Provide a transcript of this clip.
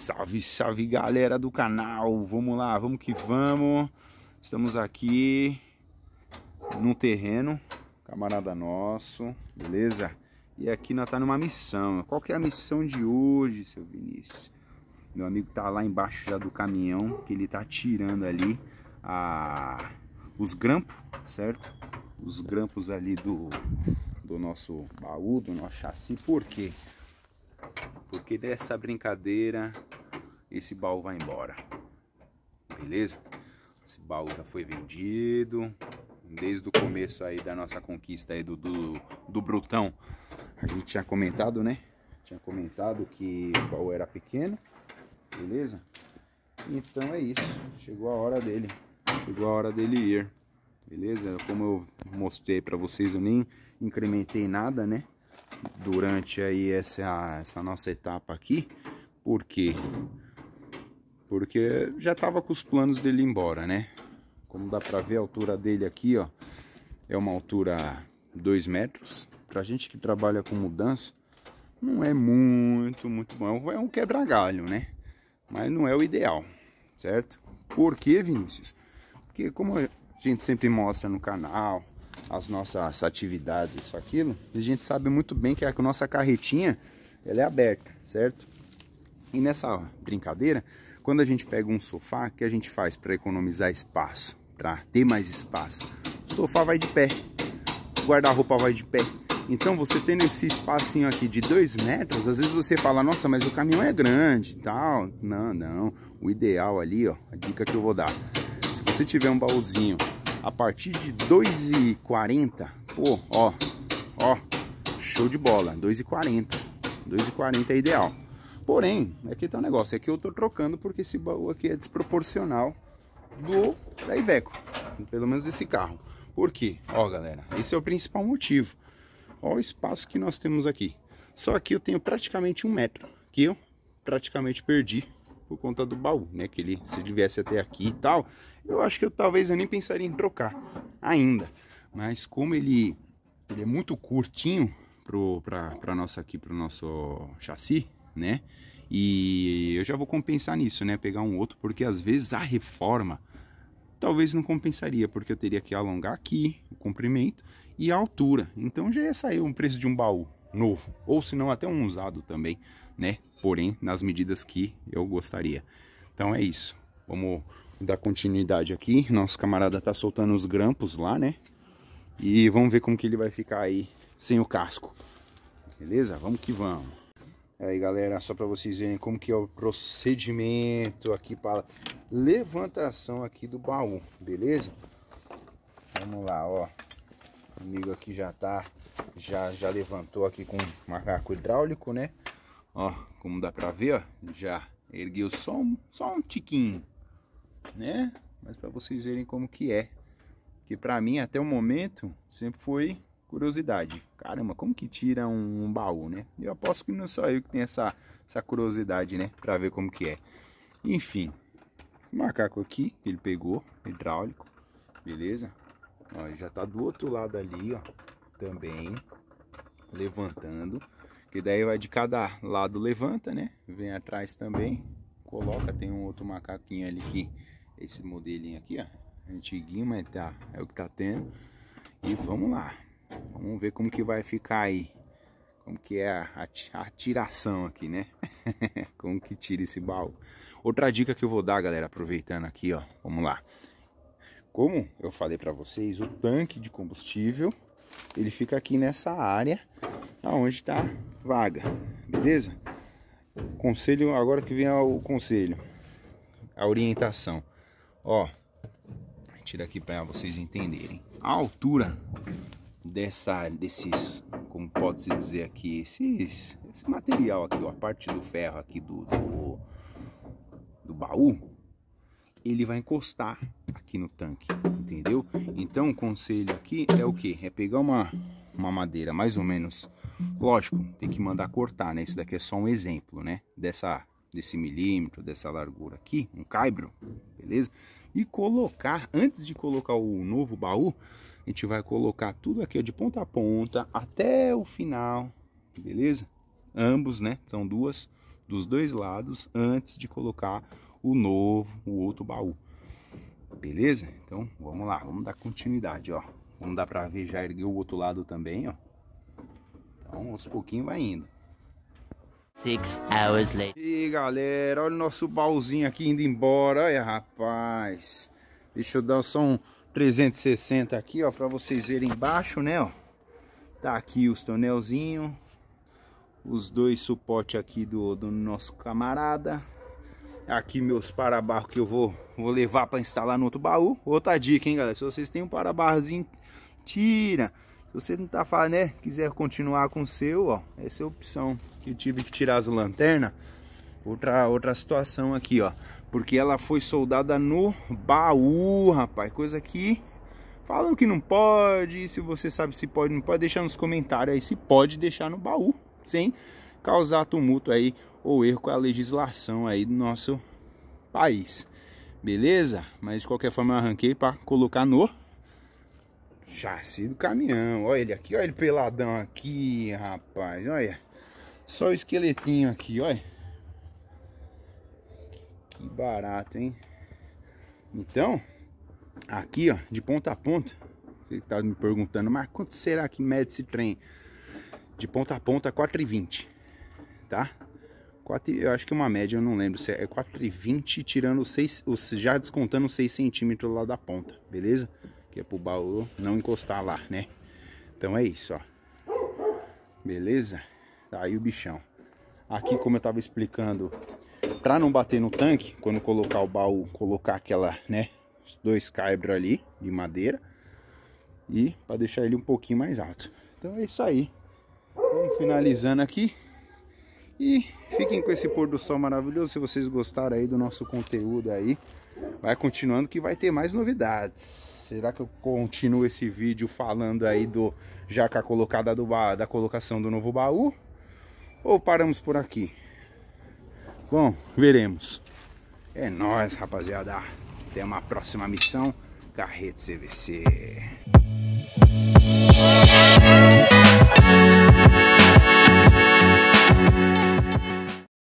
Salve, salve galera do canal, vamos lá, vamos que vamos Estamos aqui no terreno, camarada nosso, beleza? E aqui nós tá numa missão, qual que é a missão de hoje, seu Vinícius? Meu amigo tá lá embaixo já do caminhão, que ele tá tirando ali a... os grampos, certo? Os grampos ali do, do nosso baú, do nosso chassi, por quê? Porque dessa brincadeira, esse baú vai embora. Beleza? Esse baú já foi vendido. Desde o começo aí da nossa conquista aí do, do, do Brutão. A gente tinha comentado, né? Tinha comentado que o baú era pequeno. Beleza? Então é isso. Chegou a hora dele. Chegou a hora dele ir. Beleza? Como eu mostrei para vocês, eu nem incrementei nada, né? durante aí essa, essa nossa etapa aqui. Por quê? Porque já estava com os planos dele ir embora, né? Como dá para ver a altura dele aqui, ó, é uma altura 2 metros. Pra gente que trabalha com mudança, não é muito, muito bom. É um é quebra-galho, né? Mas não é o ideal, certo? Por que, Vinícius? Porque como a gente sempre mostra no canal, as nossas atividades, isso, aquilo, a gente sabe muito bem que a nossa carretinha ela é aberta, certo? E nessa brincadeira, quando a gente pega um sofá, o que a gente faz para economizar espaço, para ter mais espaço? O sofá vai de pé, o guarda-roupa vai de pé. Então você tendo esse espacinho aqui de 2 metros, às vezes você fala, nossa, mas o caminhão é grande e tal. Não, não. O ideal ali, ó, a dica que eu vou dar. Se você tiver um baúzinho a partir de 2,40. Pô, ó, ó, show de bola, 2,40. 2,40 é ideal. Porém, aqui é tá um negócio, aqui é eu tô trocando porque esse baú aqui é desproporcional do da Iveco, pelo menos desse carro. Por quê? Ó, galera, esse é o principal motivo. Ó o espaço que nós temos aqui. Só aqui eu tenho praticamente um metro, que eu praticamente perdi por conta do baú, né? Que ele, se ele viesse até aqui e tal, eu acho que eu talvez eu nem pensaria em trocar ainda. Mas como ele, ele é muito curtinho para nossa aqui, para o nosso chassi, né? E eu já vou compensar nisso, né? Pegar um outro, porque às vezes a reforma talvez não compensaria, porque eu teria que alongar aqui o comprimento e a altura. Então já ia sair um preço de um baú novo, ou se não até um usado também, né? porém nas medidas que eu gostaria. Então é isso. Vamos dar continuidade aqui. Nosso camarada tá soltando os grampos lá, né? E vamos ver como que ele vai ficar aí sem o casco. Beleza? Vamos que vamos. É aí, galera, só para vocês verem como que é o procedimento aqui para levantação aqui do baú, beleza? Vamos lá, ó. O amigo aqui já tá já já levantou aqui com macaco hidráulico, né? Ó, como dá pra ver, ó, já ergueu só um, só um tiquinho, né? Mas para vocês verem como que é. Que pra mim, até o momento, sempre foi curiosidade. Caramba, como que tira um, um baú, né? Eu aposto que não sou só eu que tenho essa, essa curiosidade, né? Pra ver como que é. Enfim, macaco aqui, ele pegou, hidráulico, beleza? Ó, já tá do outro lado ali, ó, também, levantando. Que daí vai de cada lado levanta, né? Vem atrás também, coloca, tem um outro macaquinho ali que esse modelinho aqui, ó, antiguinho, mas tá, é o que tá tendo. E vamos lá. Vamos ver como que vai ficar aí. Como que é a, a tiração aqui, né? como que tira esse baú. Outra dica que eu vou dar, galera, aproveitando aqui, ó. Vamos lá. Como eu falei para vocês, o tanque de combustível, ele fica aqui nessa área aonde está vaga, beleza? Conselho, agora que vem o conselho, a orientação. Ó, tira aqui para vocês entenderem. A altura dessa, desses, como pode-se dizer aqui, esses, esse material aqui, ó, a parte do ferro aqui do, do, do baú, ele vai encostar aqui no tanque, entendeu? Então o conselho aqui é o que? É pegar uma, uma madeira mais ou menos Lógico, tem que mandar cortar, né? Isso daqui é só um exemplo, né? Dessa, desse milímetro, dessa largura aqui, um caibro, beleza? E colocar, antes de colocar o novo baú, a gente vai colocar tudo aqui ó, de ponta a ponta até o final, beleza? Ambos, né? São duas, dos dois lados, antes de colocar o novo, o outro baú. Beleza? Então, vamos lá, vamos dar continuidade, ó. Vamos dar pra ver já erguer o outro lado também, ó. Então, aos pouquinhos vai indo. Six hours later. E galera, olha o nosso baúzinho aqui indo embora. Olha, rapaz. Deixa eu dar só um 360 aqui, ó, para vocês verem embaixo, né, ó. Tá aqui os tonelzinhos. os dois suporte aqui do, do nosso camarada. Aqui meus para-barro que eu vou, vou levar para instalar no outro baú. Outra dica, hein, galera? Se vocês têm um para-barrozinho, tira. Se você não tá falando, né? Quiser continuar com o seu, ó. Essa é a opção. Que eu tive que tirar as lanternas. Outra, outra situação aqui, ó. Porque ela foi soldada no baú, rapaz. Coisa que falam que não pode. Se você sabe se pode, não pode, deixar nos comentários aí se pode deixar no baú. Sem causar tumulto aí ou erro com a legislação aí do nosso país. Beleza? Mas de qualquer forma eu arranquei para colocar no Chassi do caminhão. Olha ele aqui, olha ele peladão aqui, rapaz. Olha. Só o esqueletinho aqui, olha. Que barato, hein? Então, aqui, ó, de ponta a ponta. Você que tá me perguntando, mas quanto será que mede esse trem? De ponta a ponta, 4,20. Tá? 4, eu acho que é uma média, eu não lembro se é 4,20 é tirando 6, já descontando 6 centímetros lá da ponta, beleza? Que é pro baú não encostar lá, né? Então é isso, ó. Beleza? Tá aí o bichão. Aqui, como eu tava explicando, pra não bater no tanque, quando colocar o baú, colocar aquela, né? Os dois caibros ali, de madeira. E pra deixar ele um pouquinho mais alto. Então é isso aí. Vamos finalizando aqui. E fiquem com esse pôr do sol maravilhoso. Se vocês gostaram aí do nosso conteúdo aí vai continuando que vai ter mais novidades. Será que eu continuo esse vídeo falando aí do jaca colocada do da colocação do novo baú? Ou paramos por aqui? Bom, veremos. É nóis, rapaziada. Até uma próxima missão. Carrete CVC.